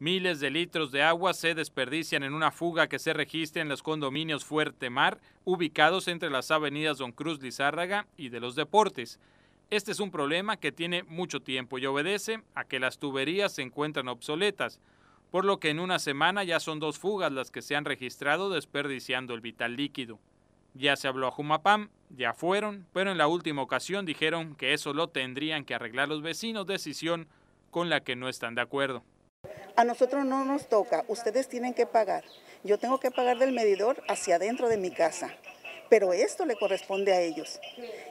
Miles de litros de agua se desperdician en una fuga que se registra en los condominios Fuerte Mar, ubicados entre las avenidas Don Cruz Lizárraga y de los Deportes. Este es un problema que tiene mucho tiempo y obedece a que las tuberías se encuentran obsoletas, por lo que en una semana ya son dos fugas las que se han registrado desperdiciando el vital líquido. Ya se habló a Jumapam, ya fueron, pero en la última ocasión dijeron que eso lo tendrían que arreglar los vecinos, decisión con la que no están de acuerdo. A nosotros no nos toca, ustedes tienen que pagar. Yo tengo que pagar del medidor hacia adentro de mi casa, pero esto le corresponde a ellos.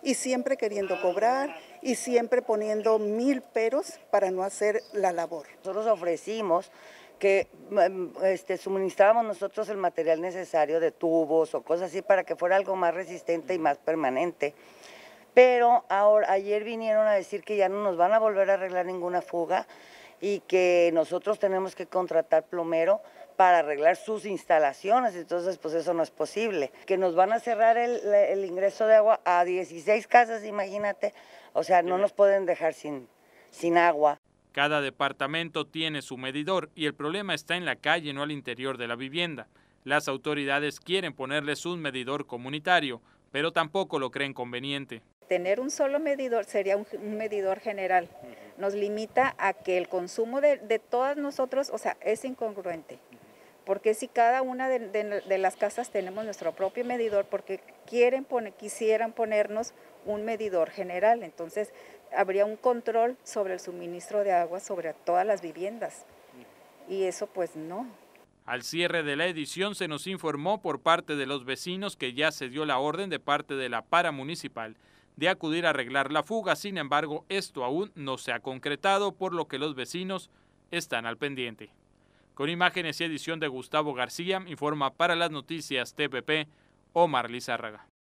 Y siempre queriendo cobrar y siempre poniendo mil peros para no hacer la labor. Nosotros ofrecimos que em, este, suministrábamos nosotros el material necesario de tubos o cosas así para que fuera algo más resistente y más permanente. Pero ahora, ayer vinieron a decir que ya no nos van a volver a arreglar ninguna fuga, y que nosotros tenemos que contratar plomero para arreglar sus instalaciones, entonces pues eso no es posible. Que nos van a cerrar el, ingreso de agua a 16 casas, imagínate, o sea, no nos pueden dejar sin, sin agua. Cada departamento tiene su medidor y el problema está en la calle, no al interior de la vivienda. Las autoridades quieren ponerles un medidor comunitario, pero tampoco lo creen conveniente. Tener un solo medidor sería un, un medidor general nos limita a que el consumo de, todas nosotros, o sea, es incongruente. Porque si cada una de, las casas tenemos nuestro propio medidor, porque quieren quisieran ponernos un medidor general, entonces habría un control sobre el suministro de agua sobre todas las viviendas. Y eso pues no, al cierre de la edición se nos informó por parte de los vecinos que ya se dio la orden de parte de la para municipal de acudir a arreglar la fuga. Sin embargo, esto aún no se ha concretado, por lo que los vecinos están al pendiente. Con imágenes y edición de Gustavo García, informa para las noticias TPP Omar Lizárraga.